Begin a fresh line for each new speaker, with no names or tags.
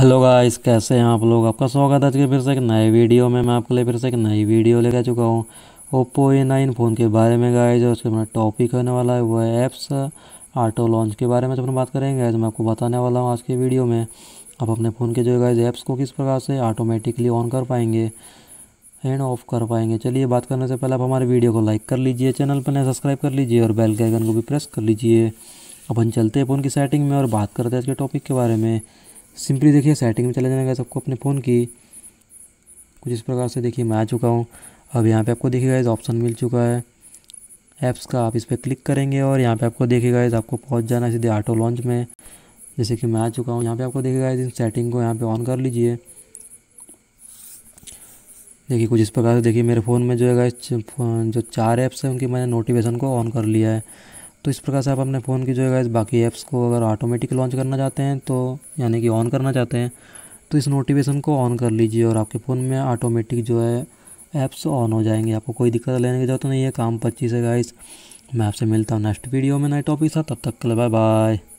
hello guys कैसे हैं आप लोग आपका स्वागत है आज के फिर से एक नए वीडियो में मैं आपके लिए फिर से एक नई वीडियो लेकर चुका हूँ ओप्पो ए नाइन फ़ोन के बारे में गाइस और उसके मेरा टॉपिक होने वाला है वो है ऐप्स ऑटो लॉन्च के बारे में जब हम बात करेंगे गाइस मैं आपको बताने वाला हूँ आज के वीडियो में आप अपने फ़ोन के जो है ऐप्स को किस प्रकार से ऑटोमेटिकली ऑन कर पाएंगे एंड ऑफ कर पाएंगे चलिए बात करने से पहले आप हमारे वीडियो को लाइक कर लीजिए चैनल पर नए सब्सक्राइब कर लीजिए और बेल के आइकन को भी प्रेस कर लीजिए अपन चलते हैं फ़ोन की सेटिंग में और बात करते हैं आज के टॉपिक के बारे में सिंपली देखिए सेटिंग में चला जाएगा सबको अपने फ़ोन की कुछ इस प्रकार से देखिए मैं आ चुका हूँ अब यहाँ पे आपको देखिएगा इस ऑप्शन मिल चुका है ऐप्स का आप इस पर क्लिक करेंगे और यहाँ पे आपको देखिएगा इस आपको पहुँच जाना है सीधे ऑटो लॉन्च में जैसे कि मैं आ चुका हूँ यहाँ पे आपको देखिएगा इस सेटिंग को यहाँ पे ऑन कर लीजिए देखिए कुछ इस प्रकार से देखिए मेरे फ़ोन में जो है जो चार ऐप्स हैं उनकी मैंने नोटिफिकेशन को ऑन कर लिया है तो इस प्रकार से आप अपने फ़ोन की जो है बाकी ऐप्स को अगर ऑटोमेटिक लॉन्च करना चाहते हैं तो यानी कि ऑन करना चाहते हैं तो इस नोटिफिकेशन को ऑन कर लीजिए और आपके फ़ोन में ऑटोमेटिक जो है ऐप्स ऑन हो जाएंगे आपको कोई दिक्कत लेने की जरूरत नहीं है काम पच्चीस है गाइस मैं आपसे मिलता हूँ नेक्स्ट वीडियो में नए टॉपिक साथ तब तक के लिए बाय बाय